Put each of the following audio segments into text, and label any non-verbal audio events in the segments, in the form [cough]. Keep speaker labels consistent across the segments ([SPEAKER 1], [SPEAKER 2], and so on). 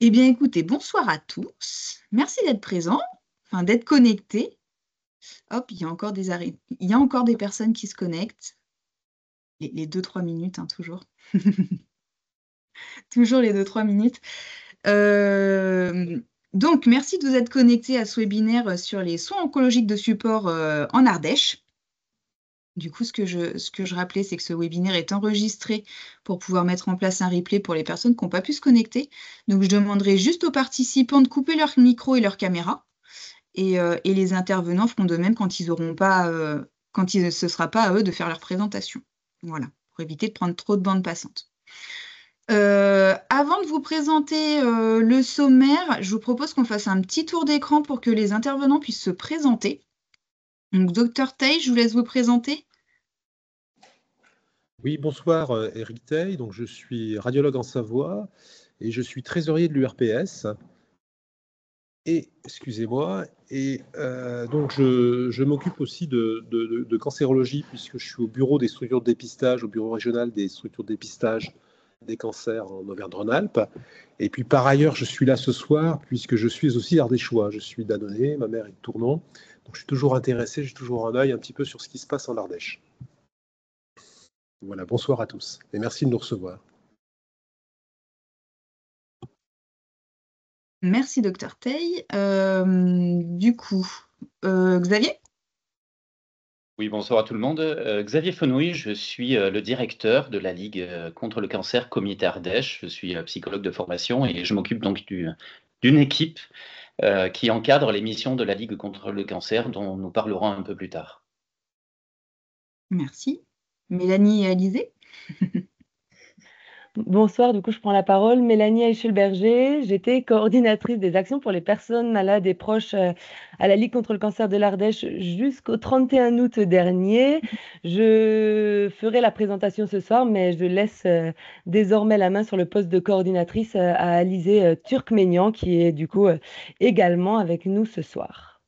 [SPEAKER 1] Eh bien, écoutez, bonsoir à tous. Merci d'être présents, enfin, d'être connectés. Hop, il y a encore des Il y a encore des personnes qui se connectent. Les, deux, trois minutes, hein, toujours. [laughs] toujours les deux, trois minutes. Euh, donc, merci de vous être connectés à ce webinaire sur les soins oncologiques de support euh, en Ardèche. Du coup, ce que je, rappelais, c'est que ce webinaire est enregistré pour pouvoir mettre en place un replay pour les personnes qui n'ont pas pu se connecter. Donc, je demanderai juste aux participants de couper leur micro et leur caméra. Et, euh, les intervenants feront de même quand ils auront pas, euh, quand ce ne sera pas à eux de faire leur présentation. Voilà, pour éviter de prendre trop de bandes passantes. Euh, avant de vous présenter le sommaire, je vous propose qu'on fasse un petit tour d'écran pour que les intervenants puissent se présenter. Donc, docteur Tay, je vous laisse vous présenter.
[SPEAKER 2] Oui, bonsoir euh, Eric Tay. Donc, je suis radiologue en Savoie et je suis trésorier de l'URPS. Et, excusez-moi, et euh, donc je, m'occupe aussi de, cancérologie puisque je suis au bureau des structures de dépistage, au bureau régional des structures de dépistage des cancers en Auvergne-Rhône-Alpes. Et puis par ailleurs, je suis là ce soir puisque je suis aussi ardéchois. Je suis d'Annonay, ma mère est de Tournon. Donc je suis toujours intéressé, j'ai toujours un œil un petit peu sur ce qui se passe en Ardèche. Voilà, bonsoir à tous et merci de nous recevoir.
[SPEAKER 3] Merci, docteur Tay. Euh, du coup, euh, Xavier
[SPEAKER 4] Oui, bonsoir à tout le monde. Euh, Xavier Fenouille, je suis le directeur de la Ligue contre le cancer Comité Ardèche. Je suis psychologue de formation et je m'occupe donc d'une équipe qui encadre les missions de la Ligue contre le cancer dont nous parlerons un peu plus tard.
[SPEAKER 5] Merci. Mélanie et Alizé. [laughs] Bonsoir, du coup je prends la parole. Mélanie Aichelberger, j'étais coordinatrice des actions pour les personnes malades et proches euh, à la Ligue contre le cancer de l'Ardèche jusqu'au 31 août dernier. Je ferai la présentation ce soir, mais je laisse euh, désormais la main sur le poste de coordinatrice euh, à Alizé Turkménian, qui est du coup également avec nous ce soir.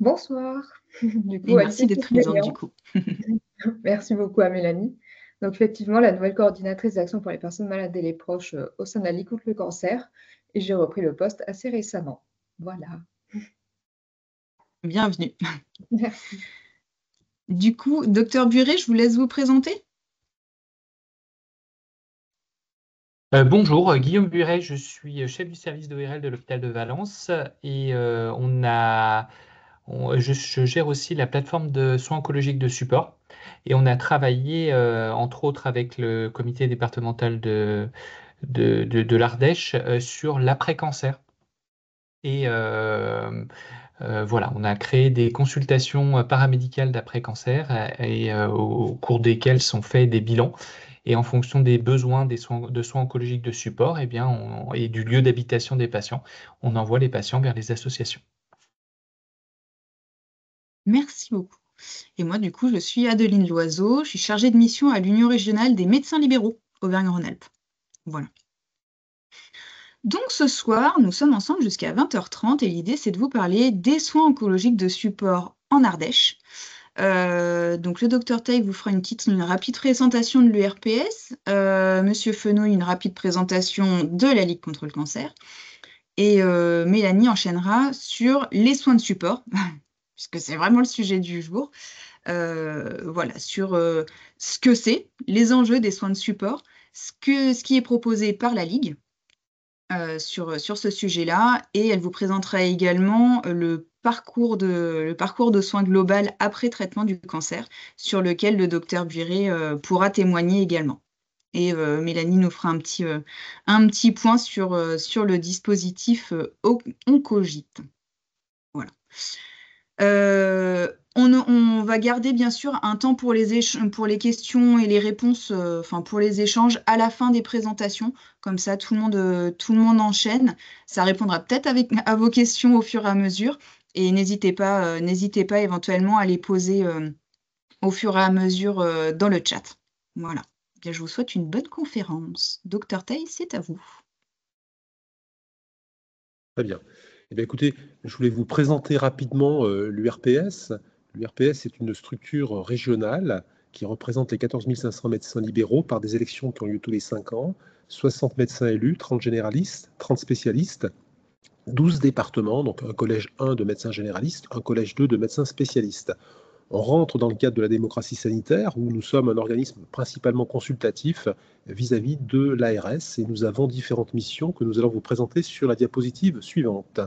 [SPEAKER 1] Bonsoir. [laughs] Du merci d'être présente du coup. [laughs] [laughs] Merci beaucoup à Mélanie. Donc effectivement, la nouvelle coordinatrice d'action pour les personnes malades et les proches euh, au sein de la contre le cancer, et j'ai repris le poste assez récemment. Voilà. Bienvenue. [laughs] Merci. Du coup, docteur Buret, je vous laisse vous présenter.
[SPEAKER 6] Euh, bonjour, Guillaume Buret, je suis chef du service d'ORL de l'hôpital de Valence et euh, on a, je, gère aussi la plateforme de soins oncologiques de support et on a travaillé, euh, entre autres, avec le comité départemental de, de, l'Ardèche euh, sur l'après-cancer. Et euh, voilà, on a créé des consultations paramédicales d'après-cancer et au, cours desquelles sont faits des bilans. Et en fonction des besoins des soins, de soins oncologiques de support eh bien, et du lieu d'habitation des patients, on envoie les patients vers les associations.
[SPEAKER 1] Merci beaucoup. Et moi, du coup, je suis Adeline Loiseau, je suis chargée de mission à l'Union régionale des médecins libéraux Auvergne-Rhône-Alpes. Voilà. Donc ce soir, nous sommes ensemble jusqu'à 20h30 et l'idée c'est de vous parler des soins oncologiques de support en Ardèche. Euh, donc le docteur Tay vous fera une, petite, une rapide présentation de l'URPS, euh, Monsieur Fenouil une rapide présentation de la Ligue contre le cancer, et euh, Mélanie enchaînera sur les soins de support, [laughs] puisque c'est vraiment le sujet du jour, euh, voilà, sur euh, ce que c'est, les enjeux des soins de support, ce, que, ce qui est proposé par la Ligue euh, sur, sur ce sujet-là, et elle vous présentera également le parcours de, le parcours de soins global après traitement du cancer, sur lequel le docteur Buiré pourra témoigner également. Et Mélanie nous fera un petit, un petit point sur, sur le dispositif Oncogite. Voilà. Euh, on, va garder bien sûr un temps pour les, pour les questions et les réponses, euh, enfin pour les échanges à la fin des présentations. Comme ça, tout le monde, euh, tout le monde enchaîne. Ça répondra peut-être à vos questions au fur et à mesure. Et n'hésitez pas, n'hésitez pas éventuellement à les poser au fur et à mesure dans le chat. Voilà. Bien, je vous souhaite une bonne conférence. Docteur Tay, c'est à vous.
[SPEAKER 2] Très bien. Eh écoutez, je voulais vous présenter rapidement euh, l'URPS. L'URPS est une structure régionale qui représente les 14 500 médecins libéraux par des élections qui ont lieu tous les 5 ans, 60 médecins élus, 30 généralistes, 30 spécialistes, 12 départements, donc un collège 1 de médecins généralistes, un collège 2 de médecins spécialistes rentre dans le cadre de la démocratie sanitaire où nous sommes un organisme principalement consultatif vis-à-vis de l'ARS et nous avons différentes missions que nous allons vous présenter sur la diapositive suivante.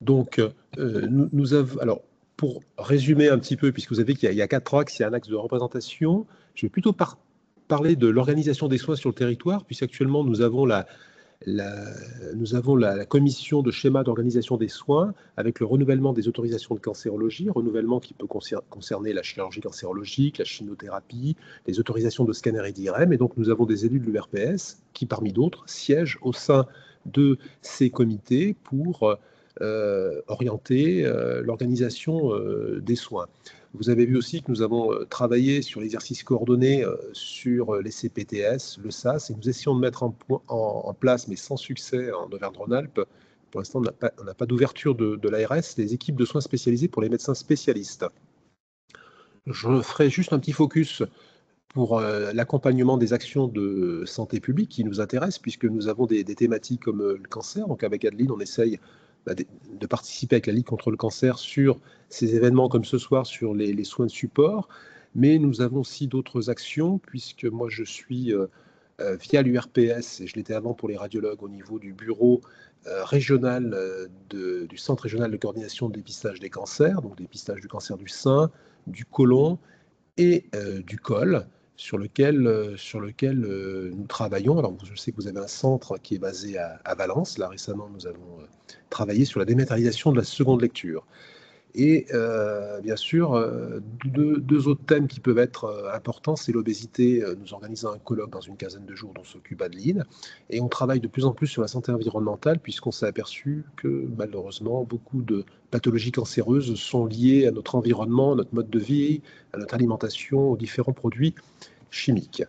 [SPEAKER 2] Donc, euh, nous, avons, alors, pour résumer un petit peu, puisque vous avez qu'il y, a quatre axes, il y a un axe de représentation, je vais plutôt parler de l'organisation des soins sur le territoire, puisqu'actuellement nous avons la, nous avons la, commission de schéma d'organisation des soins avec le renouvellement des autorisations de cancérologie, renouvellement qui peut concerner la chirurgie cancérologique, la chimiothérapie, les autorisations de scanner et d'IRM. E et donc nous avons des élus de l'URPS qui, parmi d'autres, siègent au sein de ces comités pour euh, orienter euh, l'organisation euh, des soins. Vous avez vu aussi que nous avons euh, travaillé sur l'exercice coordonné euh, sur euh, les CPTS, le SAS, et nous essayons de mettre en, place, mais sans succès, en Auvergne-Rhône-Alpes. Pour l'instant, on n'a pas, d'ouverture de, l'ARS, les équipes de soins spécialisées pour les médecins spécialistes. Je ferai juste un petit focus pour l'accompagnement des actions de santé publique qui nous intéressent, puisque nous avons des, des, thématiques comme le cancer. Donc avec Adeline, on essaye bah, de, participer avec la Ligue contre le cancer sur ces événements comme ce soir, sur les, soins de support. Mais nous avons aussi d'autres actions, puisque moi je suis euh, euh, via l'URPS, et je l'étais avant pour les radiologues au niveau du bureau euh, régional du Centre régional de coordination de dépistage des cancers, donc dépistage du cancer du sein, du côlon et du col sur lequel, euh, euh, nous travaillons. Alors, je sais que vous avez un centre qui est basé à, à Valence. Là, récemment, nous avons euh, travaillé sur la dématérialisation de la seconde lecture. Et euh, bien sûr, euh, deux, autres thèmes qui peuvent être euh, importants, c'est l'obésité. Nous organisons un colloque dans une quinzaine de jours, dont s'occupe Adeline. Et on travaille de plus en plus sur la santé environnementale, puisqu'on s'est aperçu que malheureusement, beaucoup de pathologies cancéreuses sont liées à notre environnement, à notre mode de vie, à notre alimentation, aux différents produits chimiques.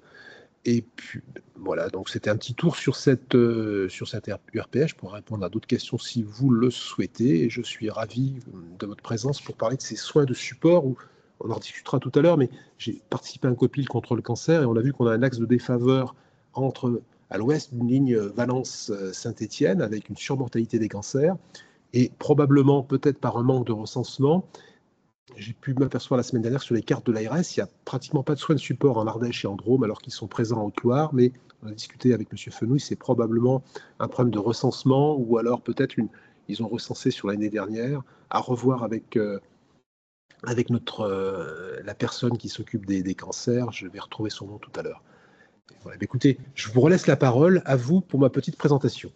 [SPEAKER 2] Et puis voilà, donc c'était un petit tour sur cette, euh, sur cette URPH pour répondre à d'autres questions si vous le souhaitez. Et je suis ravi euh, de votre présence pour parler de ces soins de support où on en discutera tout à l'heure, mais j'ai participé à un copil contre le cancer et on a vu qu'on a un axe de défaveur entre à l'ouest une ligne euh, Valence-Saint-Étienne avec une surmortalité des cancers et probablement peut-être par un manque de recensement j'ai pu m'apercevoir la semaine dernière sur les cartes de l'ARS, il n'y a pratiquement pas de soins de support en Ardèche et en Drôme, alors qu'ils sont présents en Haute-Loire. Mais on a discuté avec M. Fenouil, c'est probablement un problème de recensement, ou alors peut-être une, ils ont recensé sur l'année dernière, à revoir avec, euh, avec notre, euh, la personne qui s'occupe des, cancers. Je vais retrouver son nom tout à l'heure. écoutez, je vous relaisse la parole à vous pour ma petite présentation.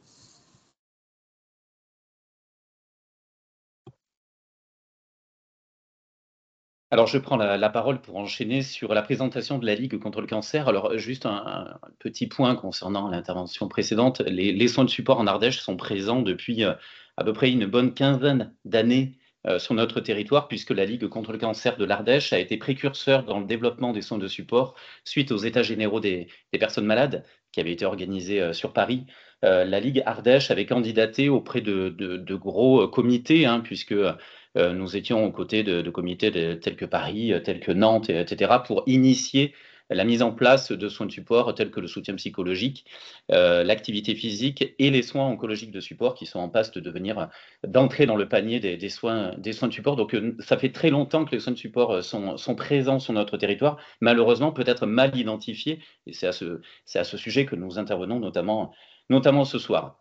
[SPEAKER 4] Alors, je prends la, parole pour enchaîner sur la présentation de la Ligue contre le cancer. Alors, juste un, petit point concernant l'intervention précédente. Les, soins de support en Ardèche sont présents depuis euh, à peu près une bonne quinzaine d'années euh, sur notre territoire, puisque la Ligue contre le cancer de l'Ardèche a été précurseur dans le développement des soins de support suite aux états généraux des, personnes malades qui avaient été organisés euh, sur Paris. Euh, la Ligue Ardèche avait candidaté auprès de, gros euh, comités, hein, puisque euh, nous étions aux côtés de, comités tels que Paris, tels que Nantes, etc., pour initier la mise en place de soins de support tels que le soutien psychologique, l'activité physique et les soins oncologiques de support qui sont en passe de devenir d'entrer dans le panier des, soins, des soins de support. Donc ça fait très longtemps que les soins de support sont, sont présents sur notre territoire, malheureusement peut-être mal identifiés. Et c'est à ce, c'est à ce sujet que nous intervenons notamment notamment ce soir.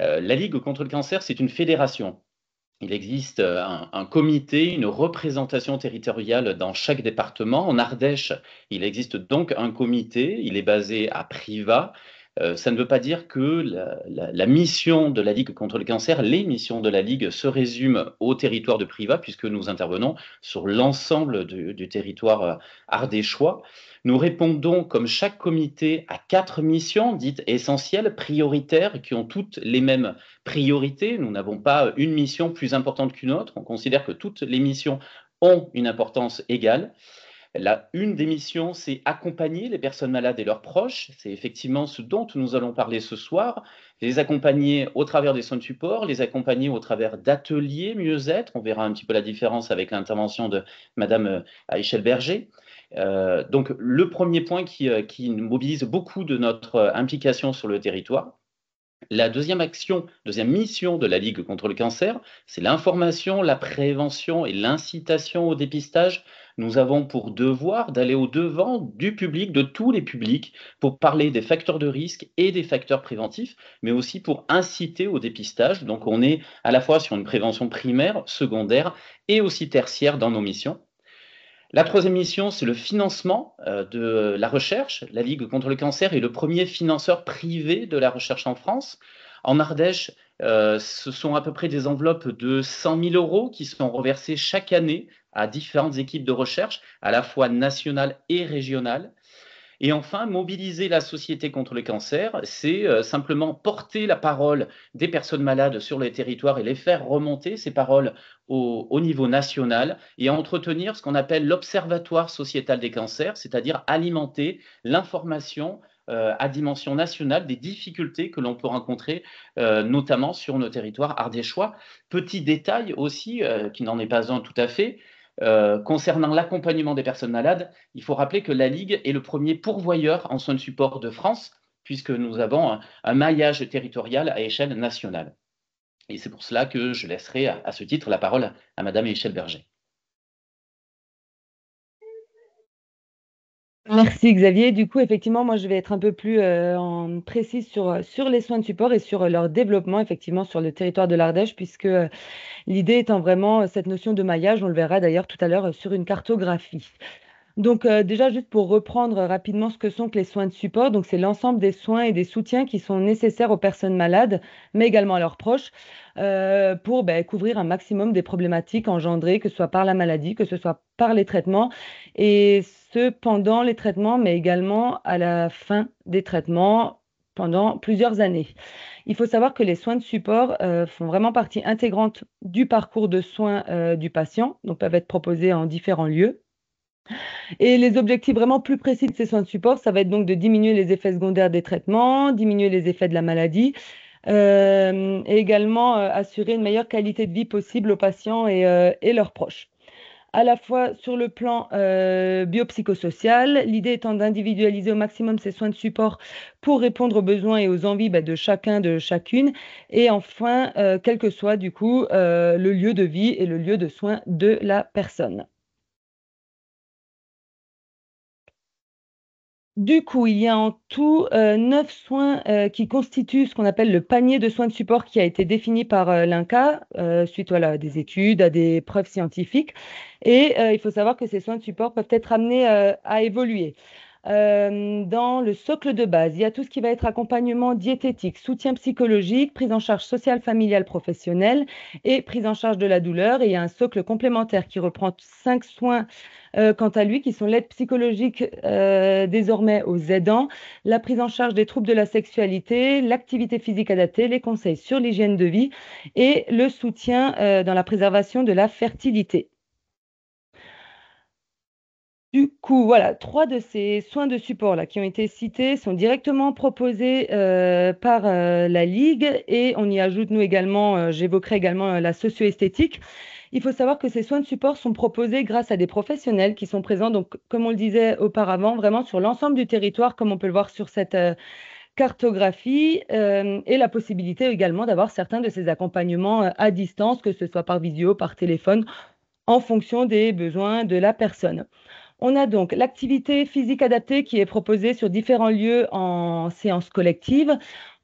[SPEAKER 4] Euh, la Ligue contre le cancer, c'est une fédération. Il existe euh, un, un, comité, une représentation territoriale dans chaque département. En Ardèche, il existe donc un comité. Il est basé à Privas. Euh, ça ne veut pas dire que la, mission de la Ligue contre le cancer, les missions de la Ligue se résument au territoire de Priva, puisque nous intervenons sur l'ensemble du, du, territoire euh, ardéchois. Nous répondons, comme chaque comité, à quatre missions dites essentielles, prioritaires, qui ont toutes les mêmes priorités. Nous n'avons pas une mission plus importante qu'une autre. On considère que toutes les missions ont une importance égale une des missions, c'est accompagner les personnes malades et leurs proches. C'est effectivement ce dont nous allons parler ce soir. Les accompagner au travers des soins de support, les accompagner au travers d'ateliers mieux-être. On verra un petit peu la différence avec l'intervention de Madame euh, aichel Berger. Euh, donc le premier point qui, euh, qui mobilise beaucoup de notre implication sur le territoire, la deuxième action, deuxième mission de la Ligue contre le cancer, c'est l'information, la prévention et l'incitation au dépistage nous avons pour devoir d'aller au-devant du public, de tous les publics, pour parler des facteurs de risque et des facteurs préventifs, mais aussi pour inciter au dépistage. Donc on est à la fois sur une prévention primaire, secondaire et aussi tertiaire dans nos missions. La troisième mission, c'est le financement euh, de la recherche. La Ligue contre le cancer est le premier financeur privé de la recherche en France. En Ardèche, euh, ce sont à peu près des enveloppes de 100 000 euros qui sont reversées chaque année à différentes équipes de recherche, à la fois nationales et régionales. Et enfin, mobiliser la société contre le cancer, c'est euh, simplement porter la parole des personnes malades sur les territoires et les faire remonter, ces paroles, au, au niveau national et entretenir ce qu'on appelle l'observatoire sociétal des cancers, c'est-à-dire alimenter l'information euh, à dimension nationale des difficultés que l'on peut rencontrer, euh, notamment sur nos territoires ardéchois. Petit détail aussi, euh, qui n'en est pas un tout à fait, concernant l'accompagnement des personnes malades, il faut rappeler que la Ligue est le premier pourvoyeur en soins de support de France, puisque nous avons un, maillage territorial à échelle nationale. Et c'est pour cela que je laisserai à, ce titre la parole à Madame Michel Berger.
[SPEAKER 5] Merci Xavier. Du coup, effectivement, moi, je vais être un peu plus euh, précise sur, euh, sur les soins de support et sur euh, leur développement, effectivement, sur le territoire de l'Ardèche, puisque l'idée étant vraiment cette notion de maillage, on le verra d'ailleurs tout à l'heure sur une cartographie. Donc euh, déjà, juste pour reprendre rapidement ce que sont les soins de support, donc c'est l'ensemble des soins et des soutiens qui sont nécessaires aux personnes malades, mais également à leurs proches, euh, pour ben, couvrir un maximum des problématiques engendrées, que ce soit par la maladie, que ce soit par les traitements, et ce pendant les traitements, mais également à la fin des traitements pendant plusieurs années. Il faut savoir que les soins de support euh, font vraiment partie intégrante du parcours de soins du patient, donc peuvent être proposés en différents lieux, et les objectifs vraiment plus précis de ces soins de support, ça va être donc de diminuer les effets secondaires des traitements, diminuer les effets de la maladie, euh, et également euh, assurer une meilleure qualité de vie possible aux patients et, euh, leurs proches. À la fois sur le plan biopsychosocial, l'idée étant d'individualiser au maximum ces soins de support pour répondre aux besoins et aux envies bah, de chacun, de chacune, et enfin, quel que soit du coup le lieu de vie et le lieu de soins de la personne. Du coup, il y a en tout euh, neuf soins euh, qui constituent ce qu'on appelle le panier de soins de support qui a été défini par euh, l'INCA suite à des études, à des preuves scientifiques. Et il faut savoir que ces soins de support peuvent être amenés à évoluer. Euh, dans le socle de base. Il y a tout ce qui va être accompagnement diététique, soutien psychologique, prise en charge sociale, familiale, professionnelle et prise en charge de la douleur. Et il y a un socle complémentaire qui reprend cinq soins euh, quant à lui, qui sont l'aide psychologique euh, désormais aux aidants, la prise en charge des troubles de la sexualité, l'activité physique adaptée, les conseils sur l'hygiène de vie et le soutien dans la préservation de la fertilité. Du coup, voilà, trois de ces soins de support là, qui ont été cités sont directement proposés euh, par euh, la Ligue et on y ajoute, nous également, euh, j'évoquerai également la socio-esthétique. Il faut savoir que ces soins de support sont proposés grâce à des professionnels qui sont présents, donc, comme on le disait auparavant, vraiment sur l'ensemble du territoire, comme on peut le voir sur cette cartographie et la possibilité également d'avoir certains de ces accompagnements à distance, que ce soit par visio, par téléphone, en fonction des besoins de la personne. On a donc l'activité physique adaptée qui est proposée sur différents lieux en séance collective.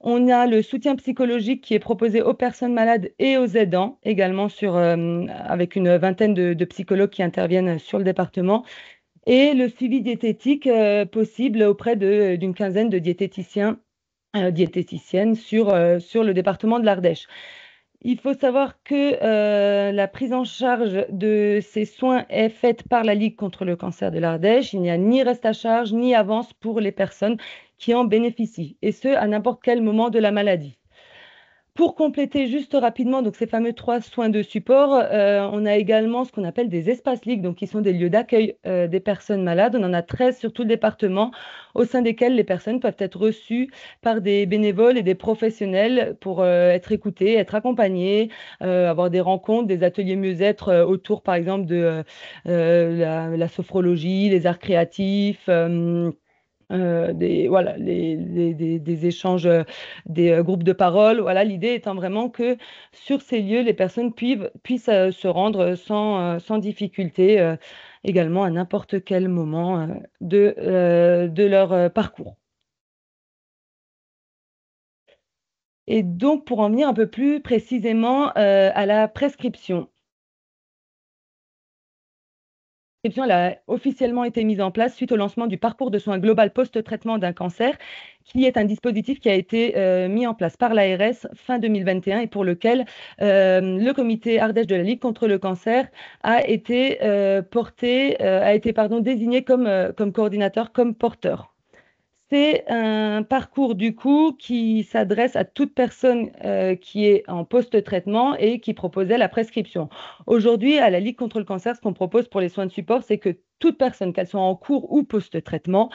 [SPEAKER 5] On a le soutien psychologique qui est proposé aux personnes malades et aux aidants, également euh, avec une vingtaine de, psychologues qui interviennent sur le département. Et le suivi diététique euh, possible auprès d'une quinzaine de diététiciens, euh, diététiciennes sur le département de l'Ardèche. Il faut savoir que euh, la prise en charge de ces soins est faite par la Ligue contre le cancer de l'Ardèche. Il n'y a ni reste à charge ni avance pour les personnes qui en bénéficient, et ce, à n'importe quel moment de la maladie. Pour compléter juste rapidement donc ces fameux trois soins de support, euh, on a également ce qu'on appelle des espaces ligues, donc qui sont des lieux d'accueil euh, des personnes malades. On en a 13 sur tout le département, au sein desquels les personnes peuvent être reçues par des bénévoles et des professionnels pour euh, être écoutées, être accompagnées, avoir des rencontres, des ateliers mieux-être autour, par exemple, de la, la, sophrologie, les arts créatifs. Euh, des, échanges, euh, des euh, groupes de parole. Voilà, l'idée étant vraiment que sur ces lieux, les personnes puissent, se rendre sans, difficulté également à n'importe quel moment de, leur parcours. Et donc, pour en venir un peu plus précisément à la prescription. La description a officiellement été mise en place suite au lancement du parcours de soins global post-traitement d'un cancer, qui est un dispositif qui a été euh, mis en place par l'ARS fin 2021 et pour lequel euh, le comité Ardèche de la Ligue contre le cancer a été euh, porté, a été désigné comme coordinateur, comme porteur. C'est un parcours du coup qui s'adresse à toute personne euh, qui est en post-traitement et qui proposait la prescription. Aujourd'hui, à la Ligue contre le cancer, ce qu'on propose pour les soins de support, c'est que toute personne, qu'elle soit en cours ou post-traitement,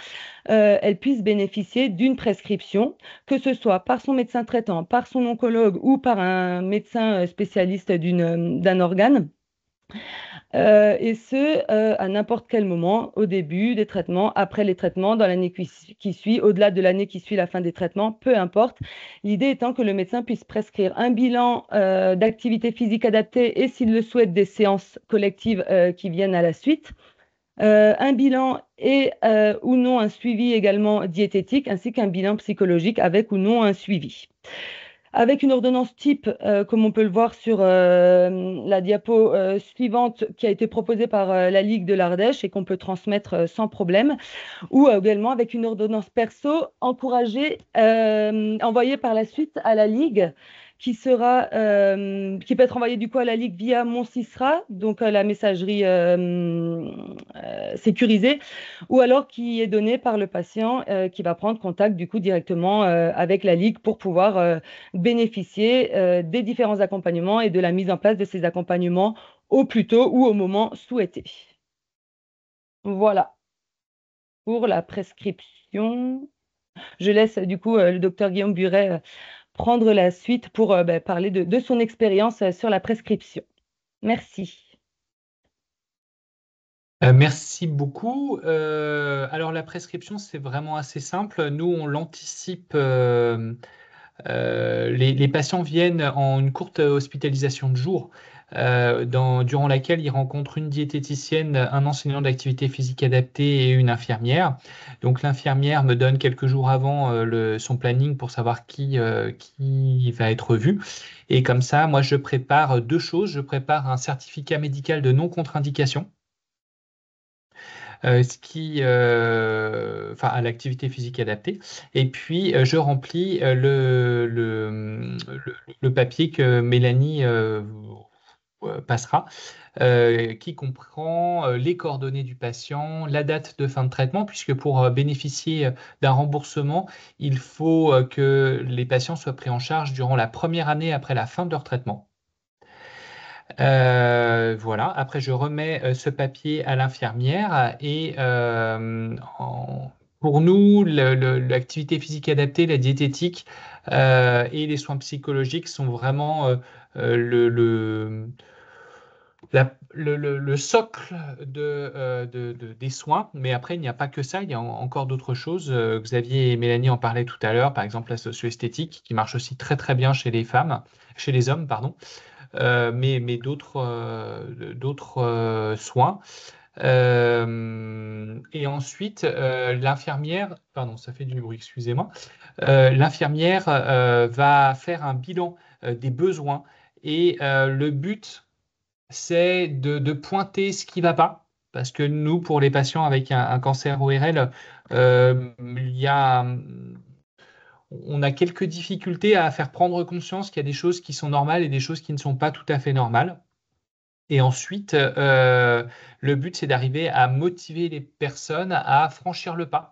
[SPEAKER 5] euh, elle puisse bénéficier d'une prescription, que ce soit par son médecin traitant, par son oncologue ou par un médecin euh, spécialiste d'un organe euh, et ce, euh, à n'importe quel moment, au début des traitements, après les traitements, dans l'année qui, suit, au-delà de l'année qui suit la fin des traitements, peu importe. L'idée étant que le médecin puisse prescrire un bilan euh, d'activité physique adaptée et, s'il le souhaite, des séances collectives qui viennent à la suite. un bilan et ou non un suivi également diététique, ainsi qu'un bilan psychologique avec ou non un suivi avec une ordonnance type, euh, comme on peut le voir sur euh, la diapo euh, suivante qui a été proposée par la Ligue de l'Ardèche et qu'on peut transmettre sans problème, ou également avec une ordonnance perso encouragée, envoyée par la suite à la Ligue qui sera, euh, qui peut être envoyé du coup à la Ligue via Mon Cisra, donc la messagerie euh, euh, sécurisée, ou alors qui est donné par le patient qui va prendre contact du coup directement avec la Ligue pour pouvoir bénéficier des différents accompagnements et de la mise en place de ces accompagnements au plus tôt ou au moment souhaité. Voilà pour la prescription. Je laisse du coup le docteur Guillaume Buret prendre la suite pour euh, bah, parler de, de son expérience euh, sur la prescription. Merci.
[SPEAKER 6] Euh, merci beaucoup. alors la prescription, c'est vraiment assez simple. Nous, on l'anticipe. Les, les, patients viennent en une courte hospitalisation de jour. Euh, dans, durant laquelle il rencontre une diététicienne, un enseignant d'activité physique adaptée et une infirmière. Donc l'infirmière me donne quelques jours avant euh, le, son planning pour savoir qui, euh, qui va être vu. Et comme ça, moi, je prépare deux choses. Je prépare un certificat médical de non-contre-indication. enfin, à l'activité physique adaptée. Et puis, je remplis le, le, le, papier que Mélanie euh, passera, euh, qui comprend euh, les coordonnées du patient, la date de fin de traitement, puisque pour bénéficier d'un remboursement, il faut que les patients soient pris en charge durant la première année après la fin de leur traitement. voilà, après je remets ce papier à l'infirmière et pour nous, l'activité physique adaptée, la diététique et les soins psychologiques sont vraiment euh, le, le socle euh, de, des soins, mais après, il n'y a pas que ça, il y a encore d'autres choses. Euh, Xavier et Mélanie en parlaient tout à l'heure, par exemple la socio-esthétique, qui marche aussi très très bien chez les femmes, chez les hommes, pardon, mais, mais d'autres soins. et ensuite, l'infirmière, pardon, ça fait du bruit, excusez-moi, l'infirmière va faire un bilan des besoins et euh, le but, c'est de, pointer ce qui ne va pas. Parce que nous, pour les patients avec un, cancer ORL, euh, on a quelques difficultés à faire prendre conscience qu'il y a des choses qui sont normales et des choses qui ne sont pas tout à fait normales. Et ensuite, euh, le but, c'est d'arriver à motiver les personnes à franchir le pas.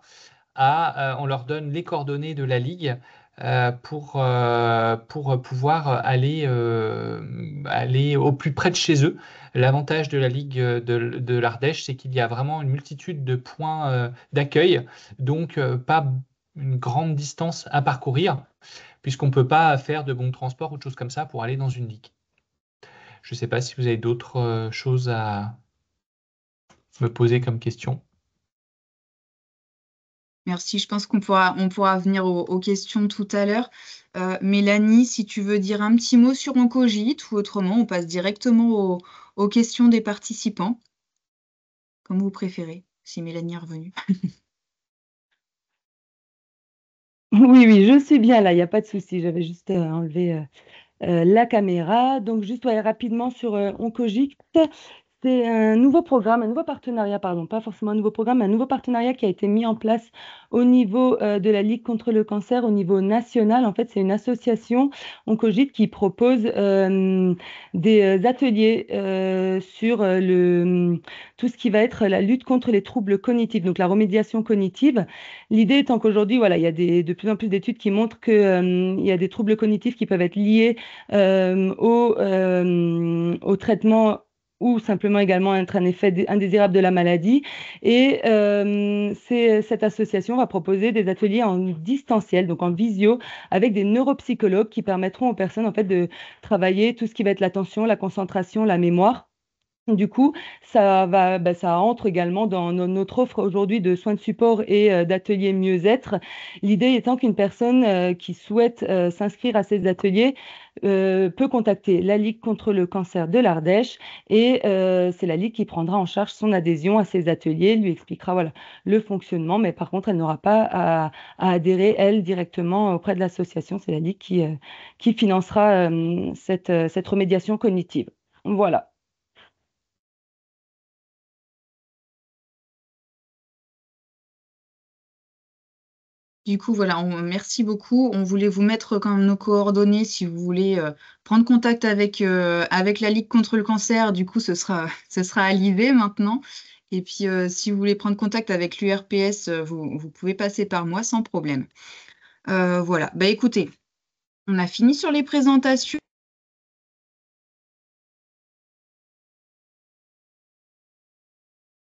[SPEAKER 6] À, on leur donne les coordonnées de la ligue euh, euh, pour, pouvoir aller, euh, aller au plus près de chez eux. L'avantage de la Ligue de, de l'Ardèche, c'est qu'il y a vraiment une multitude de points d'accueil, donc pas une grande distance à parcourir, puisqu'on ne peut pas faire de bons transports ou de choses comme ça pour aller dans une ligue. Je ne sais pas si vous avez d'autres choses à me poser comme question.
[SPEAKER 1] Merci. Je pense qu'on pourra, on pourra venir aux, questions tout à l'heure. Euh, Mélanie, si tu veux dire un petit mot sur Oncogite ou autrement, on passe directement aux, questions des participants, comme vous préférez, si Mélanie est revenue. [laughs]
[SPEAKER 5] oui, oui, je suis bien là, il n'y a pas de souci. J'avais juste euh, enlevé euh, la caméra. Donc, juste aller rapidement sur Oncogite, c'est un nouveau programme, un nouveau partenariat, pardon, pas forcément un nouveau programme, mais un nouveau partenariat qui a été mis en place au niveau euh, de la Ligue contre le cancer, au niveau national. En fait, c'est une association Oncogite qui propose euh, des ateliers euh, sur le, tout ce qui va être la lutte contre les troubles cognitifs, donc la remédiation cognitive. L'idée étant qu'aujourd'hui, voilà, il y a de plus en plus d'études qui montrent qu'il y a des troubles cognitifs qui peuvent être liés au, au traitement ou simplement également être un effet indésirable de la maladie. Et euh, cette association va proposer des ateliers en distanciel, donc en visio, avec des neuropsychologues qui permettront aux personnes en fait de travailler tout ce qui va être l'attention, la concentration, la mémoire. Du coup, ça, va, bah, ça entre également dans notre offre aujourd'hui de soins de support et euh, d'ateliers mieux-être. L'idée étant qu'une personne euh, qui souhaite euh, s'inscrire à ces ateliers peut contacter la Ligue contre le cancer de l'Ardèche et c'est la Ligue qui prendra en charge son adhésion à ces ateliers, lui expliquera voilà, le fonctionnement, mais par contre, elle n'aura pas à, adhérer, elle, directement auprès de l'association. C'est la Ligue qui, qui financera cette, cette remédiation cognitive. Voilà.
[SPEAKER 3] Du coup, voilà, on, merci beaucoup. On voulait vous mettre quand même nos coordonnées si vous
[SPEAKER 1] voulez euh, prendre contact avec, euh, avec la Ligue contre le cancer. Du coup, ce sera, [laughs] ce sera à l'IV maintenant. Et puis, euh, si vous voulez prendre contact avec l'URPS, vous, vous, pouvez passer
[SPEAKER 3] par moi sans problème. voilà, bah écoutez, on a fini sur les présentations.